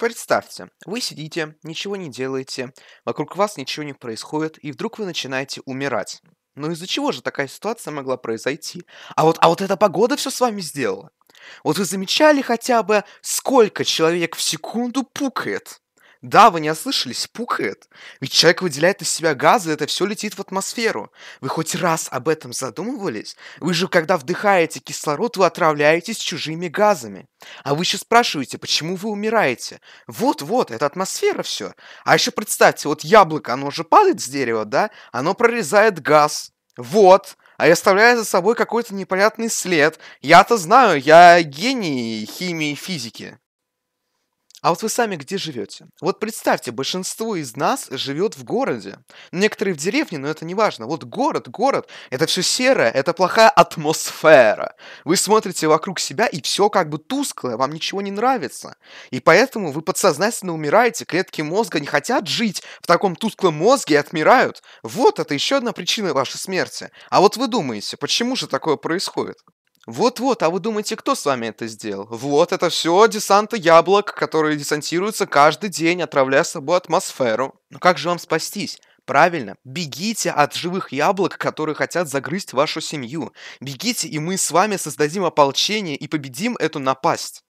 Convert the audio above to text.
Представьте, вы сидите, ничего не делаете, вокруг вас ничего не происходит, и вдруг вы начинаете умирать. Но из-за чего же такая ситуация могла произойти? А вот, а вот эта погода все с вами сделала. Вот вы замечали хотя бы, сколько человек в секунду пукает? Да, вы не ослышались, пукает. Ведь человек выделяет из себя газы, это все летит в атмосферу. Вы хоть раз об этом задумывались? Вы же, когда вдыхаете кислород, вы отравляетесь чужими газами. А вы еще спрашиваете, почему вы умираете? Вот-вот, это атмосфера все. А еще представьте, вот яблоко, оно же падает с дерева, да? Оно прорезает газ. Вот, а и оставляя за собой какой-то непонятный след. Я-то знаю, я гений химии и физики. А вот вы сами где живете? Вот представьте, большинство из нас живет в городе. Некоторые в деревне, но это не важно. Вот город, город, это все серое, это плохая атмосфера. Вы смотрите вокруг себя, и все как бы тусклое, вам ничего не нравится. И поэтому вы подсознательно умираете, клетки мозга не хотят жить в таком тусклом мозге и отмирают. Вот это еще одна причина вашей смерти. А вот вы думаете, почему же такое происходит? Вот-вот, а вы думаете, кто с вами это сделал? Вот, это все десанта яблок, которые десантируются каждый день, отравляя собой атмосферу. Но как же вам спастись? Правильно, бегите от живых яблок, которые хотят загрызть вашу семью. Бегите, и мы с вами создадим ополчение и победим эту напасть.